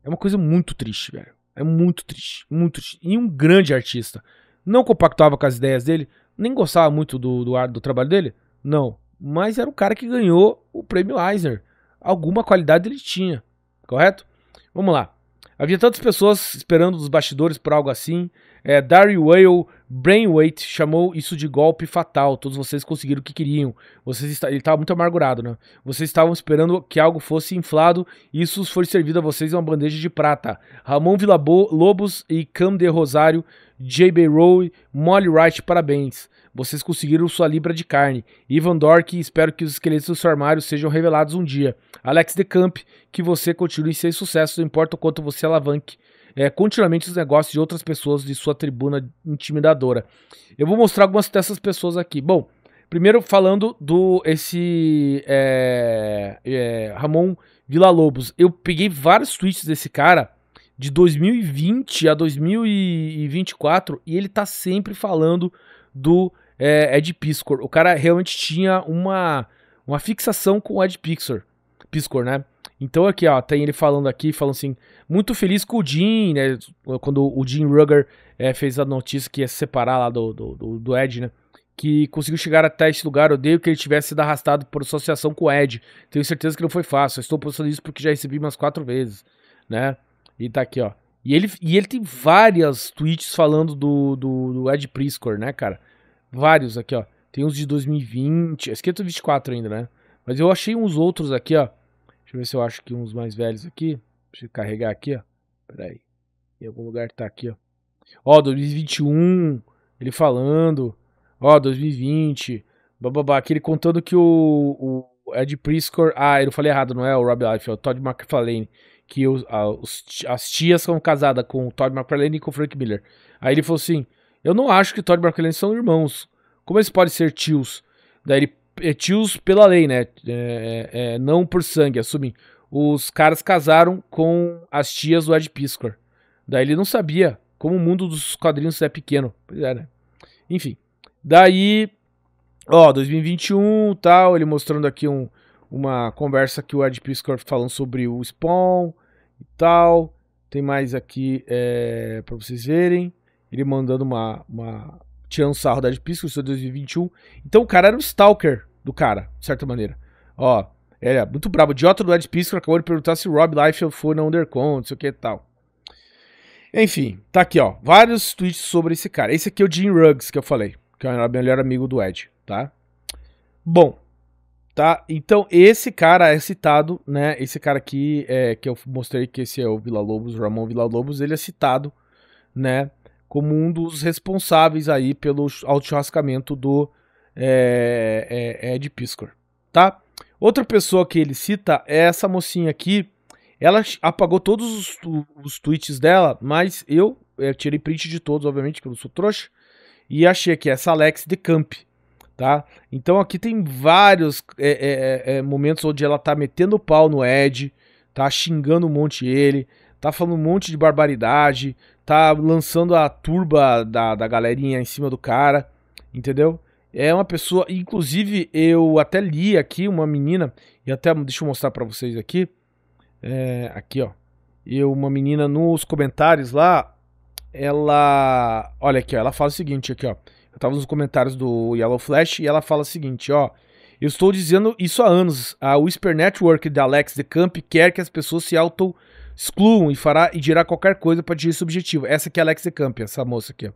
É uma coisa muito triste, velho. É muito triste, muito triste. E um grande artista. Não compactuava com as ideias dele, nem gostava muito do, do, do trabalho dele, não. Mas era o cara que ganhou o prêmio Eisner. Alguma qualidade ele tinha, correto? Vamos lá. Havia tantas pessoas esperando dos bastidores por algo assim, é, Darry Whale Brainweight chamou isso de golpe fatal. Todos vocês conseguiram o que queriam. Vocês está... Ele estava muito amargurado, né? Vocês estavam esperando que algo fosse inflado. e Isso foi servido a vocês em uma bandeja de prata. Ramon Villabo Lobos e Cam de Rosário, J.B. Rowe, Molly Wright, parabéns. Vocês conseguiram sua libra de carne. Ivan Dork, espero que os esqueletos do seu armário sejam revelados um dia. Alex De Camp, que você continue sem sucesso, não importa o quanto você alavanque é, continuamente os negócios de outras pessoas de sua tribuna intimidadora. Eu vou mostrar algumas dessas pessoas aqui. Bom, primeiro falando do esse é, é, Ramon Vila Lobos. Eu peguei vários tweets desse cara de 2020 a 2024 e ele tá sempre falando do é, Ed Piscor. O cara realmente tinha uma, uma fixação com o Ed Piscor, Piscor, né? Então aqui, ó, tem ele falando aqui, falando assim, muito feliz com o Jim, né? Quando o Jim Rugger é, fez a notícia que ia se separar lá do, do, do, Ed, né? Que conseguiu chegar até esse lugar. Odeio que ele tivesse sido arrastado por associação com o Ed. Tenho certeza que não foi fácil. estou postando isso porque já recebi umas quatro vezes, né? E tá aqui, ó. E ele, e ele tem várias tweets falando do, do, do Ed Priscor, né, cara? Vários aqui, ó. Tem uns de 2020. Esse aqui é 24 ainda, né? Mas eu achei uns outros aqui, ó. Deixa eu ver se eu acho que uns mais velhos aqui. Preciso carregar aqui, ó. Peraí. Em algum lugar tá aqui, ó. Ó, 2021, ele falando. Ó, 2020, bababá. Aqui ele contando que o, o Ed Priscor... Ah, eu falei errado, não é o Rob Life, é o Todd McFarlane. Que os, a, os, as tias são casadas com o Todd McFarlane e com o Frank Miller. Aí ele falou assim, eu não acho que Todd McFarlane são irmãos. Como eles podem ser tios? Daí ele é tios pela lei, né? É, é, é não por sangue, assumi os caras casaram com as tias do Ed Piscor. Daí ele não sabia como o mundo dos quadrinhos é pequeno. Pois é, né? Enfim. Daí, ó, 2021 tal, ele mostrando aqui um, uma conversa que o Ed Piscor falando sobre o Spawn e tal. Tem mais aqui é, para vocês verem. Ele mandando uma. uma tirando sarro da Ed Piscor, isso é 2021. Então o cara era o um stalker do cara, de certa maneira. Ó, é, muito brabo. Idiota do Ed Piscor acabou de perguntar se Rob Liefeld foi na Undercount, não sei o que e tal. Enfim, tá aqui, ó. Vários tweets sobre esse cara. Esse aqui é o Jim Ruggs que eu falei, que é o melhor amigo do Ed, tá? Bom, tá? Então, esse cara é citado, né? Esse cara aqui, é, que eu mostrei que esse é o Vila Lobos, Ramon Vila Lobos, ele é citado, né? Como um dos responsáveis aí pelo auto-churrascamento do é, é, Ed Piscor, tá? Outra pessoa que ele cita é essa mocinha aqui. Ela apagou todos os, os tweets dela, mas eu, eu eh, tirei print de todos, obviamente, que eu não sou trouxa. E achei aqui essa Alex de Camp, tá? Então aqui tem vários é, é, é, momentos onde ela tá metendo pau no Ed, tá xingando um monte ele, tá falando um monte de barbaridade, tá lançando a turba da, da galerinha em cima do cara, entendeu? É uma pessoa, inclusive eu até li aqui uma menina, e até deixa eu mostrar para vocês aqui. É, aqui, ó. Eu, uma menina nos comentários lá, ela. Olha aqui, ó, ela fala o seguinte aqui, ó. Eu tava nos comentários do Yellow Flash e ela fala o seguinte, ó. Eu estou dizendo isso há anos. A Whisper Network da Alex de Camp quer que as pessoas se auto-excluam e fará e dirá qualquer coisa para atingir esse objetivo. Essa aqui é a Alex de Camp, essa moça aqui, ó.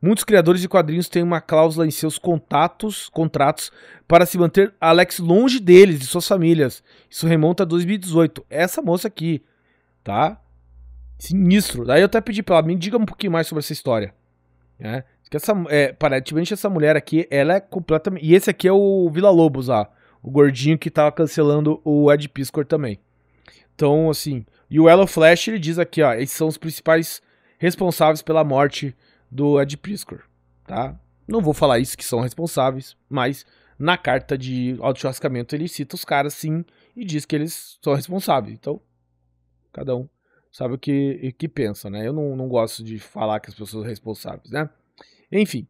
Muitos criadores de quadrinhos têm uma cláusula em seus contatos, contratos para se manter Alex longe deles, de suas famílias. Isso remonta a 2018. Essa moça aqui, tá? Sinistro. Daí eu até pedi pra ela, me diga um pouquinho mais sobre essa história. Né? Que essa, é, aparentemente essa mulher aqui, ela é completamente... E esse aqui é o Vila Lobos, lá. Ah, o gordinho que tava cancelando o Ed Piscor também. Então, assim... E o Elo Flash, ele diz aqui, ó. esses são os principais responsáveis pela morte do Ed Prisker, tá? Não vou falar isso que são responsáveis, mas na carta de auto ele cita os caras sim e diz que eles são responsáveis. Então, cada um sabe o que, que pensa, né? Eu não, não gosto de falar que as pessoas são responsáveis, né? Enfim,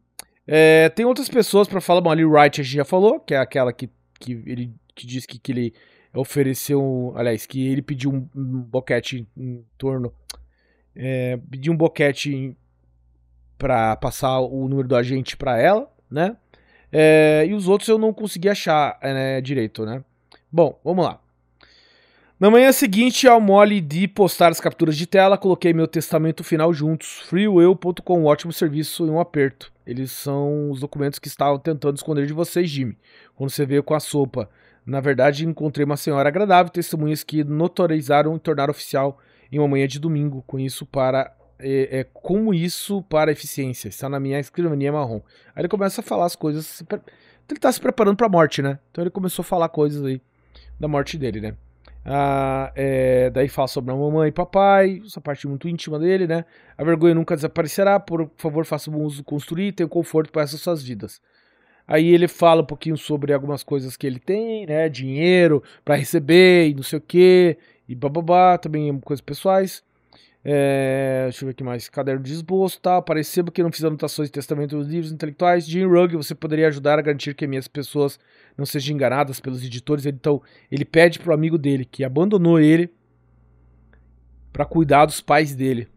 é, tem outras pessoas para falar. Bom, ali Wright a gente já falou, que é aquela que, que ele que diz que, que ele ofereceu, aliás, que ele pediu um, um boquete em, em torno, é, pediu um boquete em, para passar o número do agente para ela, né? É, e os outros eu não consegui achar é, né, direito, né? Bom, vamos lá. Na manhã seguinte, ao mole de postar as capturas de tela, coloquei meu testamento final juntos. Freewell.com, ótimo serviço e um aperto. Eles são os documentos que estavam tentando esconder de vocês, Jimmy. Quando você veio com a sopa. Na verdade, encontrei uma senhora agradável, testemunhas que notorizaram e tornaram oficial em uma manhã de domingo. Com isso, para é, é, como isso para a eficiência. Está na minha escrivaninha marrom. Aí ele começa a falar as coisas. Ele está se preparando para a morte, né? Então ele começou a falar coisas aí da morte dele, né? Ah, é, daí fala sobre a mamãe e papai, essa parte muito íntima dele, né? A vergonha nunca desaparecerá, por favor, faça bom uso construir, tenha conforto para essas suas vidas. Aí ele fala um pouquinho sobre algumas coisas que ele tem, né? Dinheiro para receber e não sei o que, e bababá, também é coisas pessoais. É, deixa eu ver aqui mais. Caderno de esboço, tá? Percebo que não fiz anotações de testamento dos livros intelectuais. Jim Rugg, você poderia ajudar a garantir que minhas pessoas não sejam enganadas pelos editores. Então, ele pede pro amigo dele que abandonou ele para cuidar dos pais dele,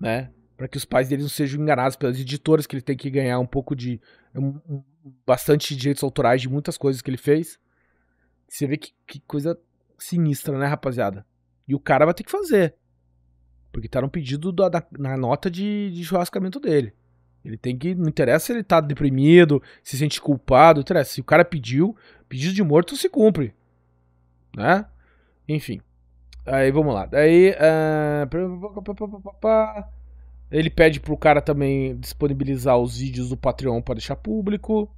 né? Para que os pais dele não sejam enganados pelas editoras, que ele tem que ganhar um pouco de. bastante direitos autorais de muitas coisas que ele fez. Você vê que, que coisa sinistra, né, rapaziada? E o cara vai ter que fazer. Porque tá no pedido da, da na nota de, de churrascamento dele. Ele tem que. Não interessa se ele tá deprimido, se sente culpado, interessa. Se o cara pediu, pedido de morto se cumpre. Né? Enfim. Aí vamos lá. Daí. Uh... Ele pede pro cara também disponibilizar os vídeos do Patreon para deixar público.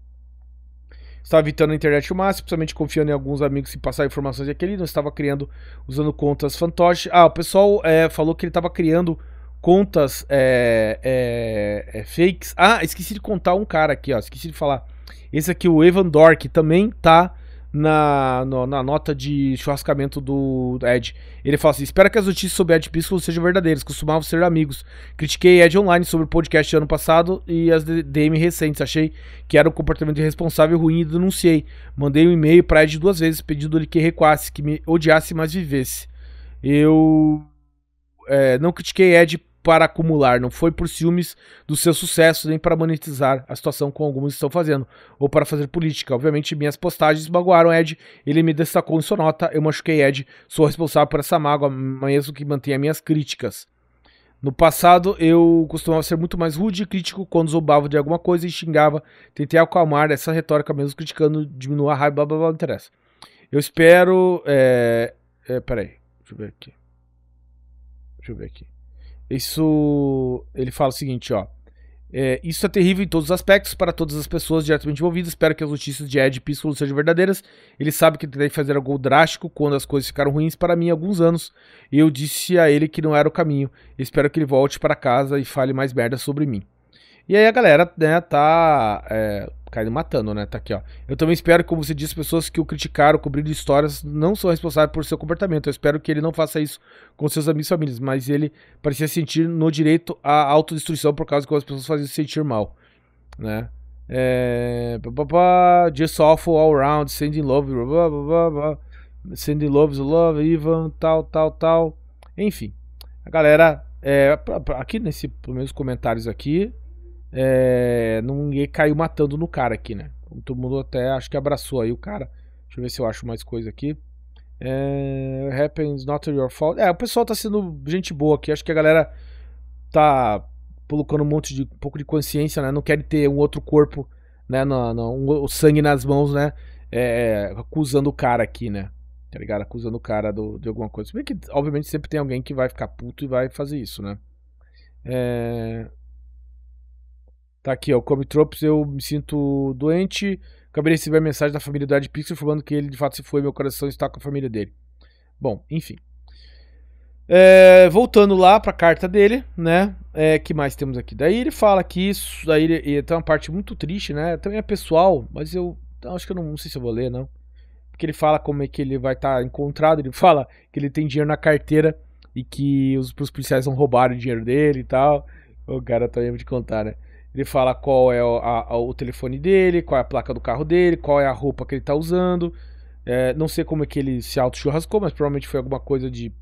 Estava evitando a internet o máximo, principalmente confiando em alguns amigos e passar informações daquele, aquele. Não estava criando, usando contas fantoches. Ah, o pessoal é, falou que ele estava criando contas é, é, é, fakes. Ah, esqueci de contar um cara aqui, ó. Esqueci de falar. Esse aqui, o Evan Dork, também tá na, no, na nota de churrascamento do Ed. Ele fala assim: Espero que as notícias sobre Ed Piscolo sejam verdadeiras. Costumavam ser amigos. Critiquei Ed online sobre o podcast ano passado e as DM recentes. Achei que era um comportamento irresponsável e ruim e denunciei. Mandei um e-mail para Ed duas vezes pedindo-lhe que recuasse, que me odiasse, mas vivesse. Eu é, não critiquei Ed para acumular, não foi por ciúmes do seu sucesso, nem para monetizar a situação como alguns estão fazendo, ou para fazer política. Obviamente, minhas postagens magoaram Ed, ele me destacou em sua nota, eu machuquei Ed, sou responsável por essa mágoa, mesmo que mantenha minhas críticas. No passado, eu costumava ser muito mais rude e crítico quando zombava de alguma coisa e xingava. Tentei acalmar essa retórica, mesmo criticando, diminua a raiva, blá blá blá, não interessa. Eu espero. É, é, peraí, deixa eu ver aqui. Deixa eu ver aqui. Isso. Ele fala o seguinte, ó. É, isso é terrível em todos os aspectos, para todas as pessoas diretamente envolvidas. Espero que as notícias de Ed Piscolo sejam verdadeiras. Ele sabe que deve fazer algo drástico quando as coisas ficaram ruins para mim há alguns anos. Eu disse a ele que não era o caminho. Espero que ele volte para casa e fale mais merda sobre mim. E aí a galera né, tá é, caindo matando, né? Tá aqui, ó. Eu também espero, como você disse, pessoas que o criticaram, cobrindo histórias, não são responsáveis por seu comportamento. Eu espero que ele não faça isso com seus amigos e famílias, mas ele parecia sentir no direito à autodestruição por causa que as pessoas faziam se sentir mal, né? É... Just awful all around, sending love, blá, blá, blá, sending love, love, Ivan, tal, tal, tal. Enfim, a galera, é, aqui nesse, pelo menos comentários aqui, é, ninguém caiu matando no cara aqui, né? Todo mundo até acho que abraçou aí o cara. Deixa eu ver se eu acho mais coisa aqui. É, happens not your fault. É, o pessoal tá sendo gente boa aqui. Acho que a galera tá colocando um monte de um pouco de consciência, né? Não quer ter um outro corpo, né? No, no um, o sangue nas mãos, né? É, é, acusando o cara aqui, né? Tá ligado? Acusando o cara do, de alguma coisa. Se bem que, obviamente, sempre tem alguém que vai ficar puto e vai fazer isso, né? É, Tá aqui, ó. O Come Tropes, eu me sinto doente. Acabei de receber a mensagem da família do Ed Pixel falando que ele de fato se foi, meu coração está com a família dele. Bom, enfim. É, voltando lá para a carta dele, né? É, que mais temos aqui? Daí ele fala que isso. Daí ele, ele tem uma parte muito triste, né? Também é pessoal, mas eu acho que eu não, não sei se eu vou ler, não. Porque ele fala como é que ele vai estar tá encontrado. Ele fala que ele tem dinheiro na carteira e que os, os policiais vão roubar o dinheiro dele e tal. O cara tá mesmo de contar, né? Ele fala qual é a, o telefone dele, qual é a placa do carro dele, qual é a roupa que ele está usando. É, não sei como é que ele se auto-churrascou, mas provavelmente foi alguma coisa de,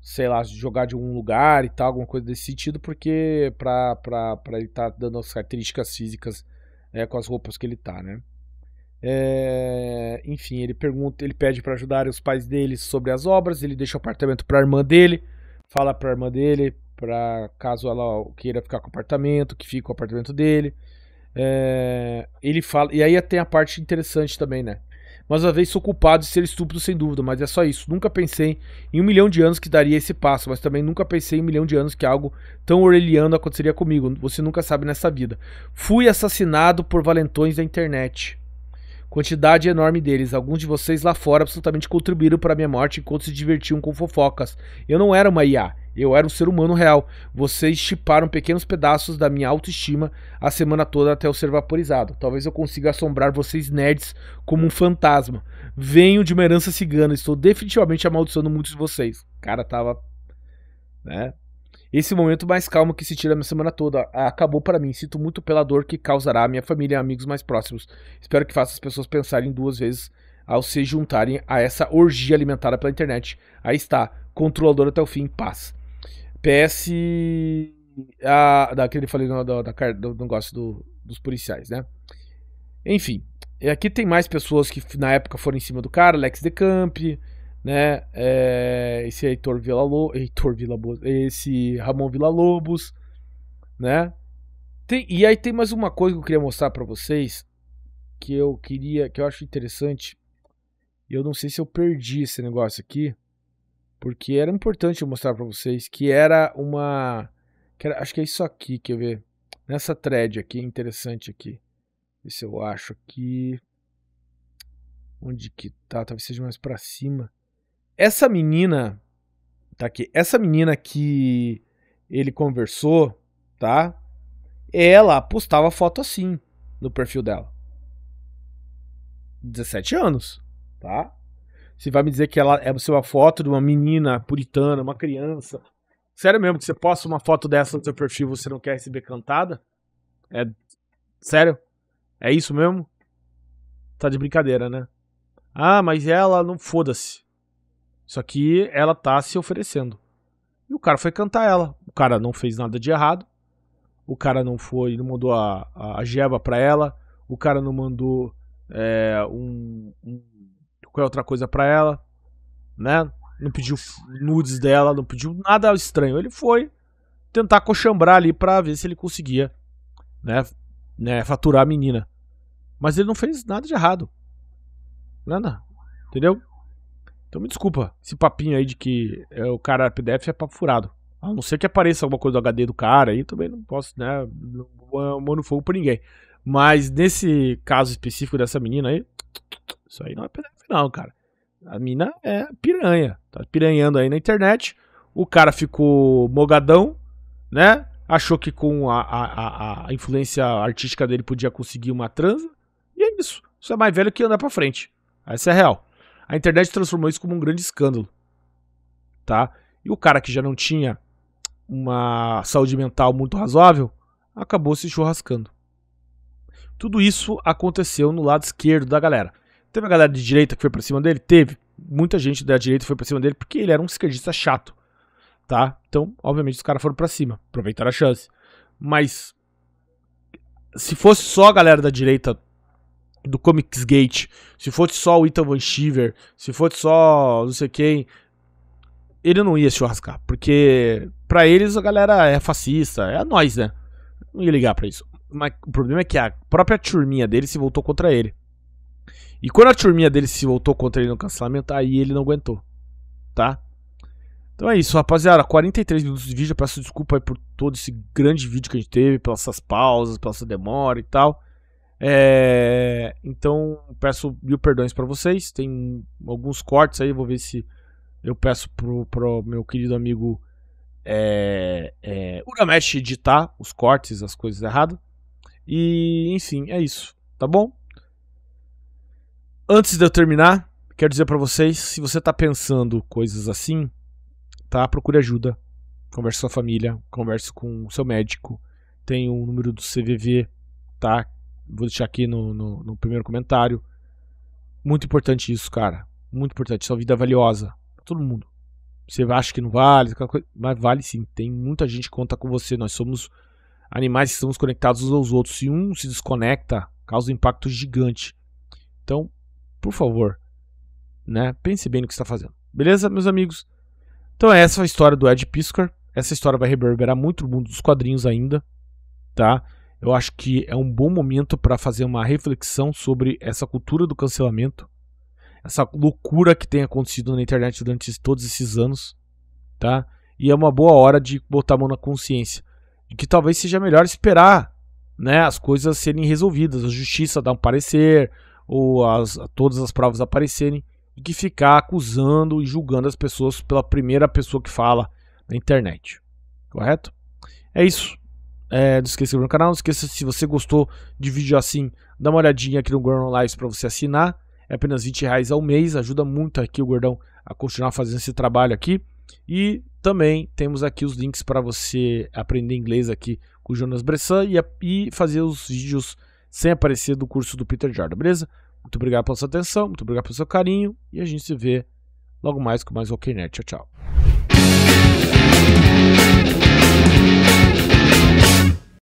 sei lá, jogar de algum lugar e tal, alguma coisa desse sentido, porque pra, pra, pra ele estar tá dando as características físicas é, com as roupas que ele tá, né? É, enfim, ele pergunta, ele pede para ajudar os pais dele sobre as obras, ele deixa o apartamento para a irmã dele, fala para a irmã dele para caso ela queira ficar com o apartamento, que fique com o apartamento dele. É, ele fala. E aí tem a parte interessante também, né? Mas uma vez sou culpado de ser estúpido, sem dúvida, mas é só isso. Nunca pensei em um milhão de anos que daria esse passo, mas também nunca pensei em um milhão de anos que algo tão orelhando aconteceria comigo. Você nunca sabe nessa vida. Fui assassinado por valentões da internet. Quantidade enorme deles. Alguns de vocês lá fora absolutamente contribuíram para minha morte enquanto se divertiam com fofocas. Eu não era uma IA. Eu era um ser humano real. Vocês chiparam pequenos pedaços da minha autoestima a semana toda até eu ser vaporizado. Talvez eu consiga assombrar vocês nerds como um fantasma. Venho de uma herança cigana. Estou definitivamente amaldiçoando muitos de vocês. O cara tava. Né? Esse momento mais calmo que se tira a minha semana toda acabou para mim. Sinto muito pela dor que causará a minha família e amigos mais próximos. Espero que faça as pessoas pensarem duas vezes ao se juntarem a essa orgia alimentada pela internet. Aí está, controlador até o fim, paz. PS. A, daquele falei da do, do, negócio do, dos policiais, né? Enfim. E aqui tem mais pessoas que na época foram em cima do cara, Lex de Camp, né? É, esse Heitor Vila Lobos, Vila esse Ramon Vila Lobos, né? Tem, e aí tem mais uma coisa que eu queria mostrar para vocês que eu queria, que eu acho interessante. Eu não sei se eu perdi esse negócio aqui. Porque era importante eu mostrar para vocês que era uma. Que era, acho que é isso aqui, quer ver? Nessa thread aqui, interessante aqui. Isso eu acho aqui. Onde que tá? Talvez seja mais para cima. Essa menina. Tá aqui. Essa menina que ele conversou, tá? Ela postava foto assim no perfil dela. 17 anos, tá? Você vai me dizer que ela é uma foto de uma menina puritana, uma criança. Sério mesmo que você posta uma foto dessa no seu perfil você não quer receber cantada? É sério? É isso mesmo? Tá de brincadeira, né? Ah, mas ela não foda-se. Isso aqui ela tá se oferecendo. E o cara foi cantar ela. O cara não fez nada de errado. O cara não foi, não mandou a, a, a jeba pra ela. O cara não mandou é, um, um qualquer é outra coisa para ela, né? Não pediu nudes dela, não pediu nada estranho. Ele foi tentar cochambrar ali para ver se ele conseguia, né, né, faturar a menina. Mas ele não fez nada de errado. Nada. Entendeu? Então me desculpa esse papinho aí de que é, o cara é PDF é papo furado. A não ser que apareça alguma coisa do HD do cara aí, também não posso, né? Não vou no fogo por ninguém. Mas nesse caso específico dessa menina aí, isso aí não é PDF. Não, cara. A mina é piranha. Tá piranhando aí na internet. O cara ficou mogadão, né? Achou que com a, a, a influência artística dele podia conseguir uma transa. E é isso. Isso é mais velho que andar pra frente. Essa é a real. A internet transformou isso como um grande escândalo. Tá? E o cara que já não tinha uma saúde mental muito razoável acabou se churrascando. Tudo isso aconteceu no lado esquerdo da galera. Teve a galera de direita que foi pra cima dele? Teve. Muita gente da direita foi pra cima dele porque ele era um esquerdista chato. Tá? Então, obviamente, os caras foram pra cima. Aproveitaram a chance. Mas. Se fosse só a galera da direita do Comicsgate, se fosse só o Ethan Van Shiver, se fosse só não sei quem, ele não ia se churrascar, porque para eles a galera é fascista, é a nós, né? Não ia ligar para isso. Mas o problema é que a própria turminha dele se voltou contra ele. E quando a turminha dele se voltou contra ele no cancelamento, aí ele não aguentou. Tá? Então é isso, rapaziada. 43 minutos de vídeo. Eu peço desculpa por todo esse grande vídeo que a gente teve, pelas essas pausas, pela essa demora e tal. É... Então, peço mil perdões para vocês. Tem alguns cortes aí, vou ver se eu peço pro, pro meu querido amigo é, é, Uramesh editar os cortes, as coisas erradas. E, enfim, é isso. Tá bom? Antes de eu terminar, quero dizer para vocês, se você tá pensando coisas assim, tá? Procure ajuda. Converse com a família, converse com o seu médico. Tem o um número do CVV, tá? Vou deixar aqui no, no, no, primeiro comentário. Muito importante isso, cara. Muito importante. Sua vida é valiosa. Pra todo mundo. Você acha que não vale, mas vale sim. Tem muita gente que conta com você. Nós somos animais que estamos conectados uns aos outros. Se um se desconecta, causa um impacto gigante. Então, por favor, né? Pense bem no que está fazendo. Beleza, meus amigos? Então é essa a história do Ed Piskor. Essa história vai reverberar muito o mundo dos quadrinhos ainda, tá? Eu acho que é um bom momento para fazer uma reflexão sobre essa cultura do cancelamento, essa loucura que tem acontecido na internet durante todos esses anos, tá? E é uma boa hora de botar a mão na consciência de que talvez seja melhor esperar, né, as coisas serem resolvidas, a justiça dar um parecer, ou as, todas as provas aparecerem, do que ficar acusando e julgando as pessoas pela primeira pessoa que fala na internet. Correto? É isso. É, não esqueça de no canal, não esqueça se você gostou de vídeo assim, dá uma olhadinha aqui no Gordon Lives para você assinar. É apenas 20 reais ao mês, ajuda muito aqui o Gordão a continuar fazendo esse trabalho aqui. E também temos aqui os links para você aprender inglês aqui com o Jonas Bressan e, e fazer os vídeos sem aparecer do curso do Peter Jordan, beleza? Muito obrigado pela sua atenção, muito obrigado pelo seu carinho e a gente se vê logo mais com mais OKNet. Tchau, tchau.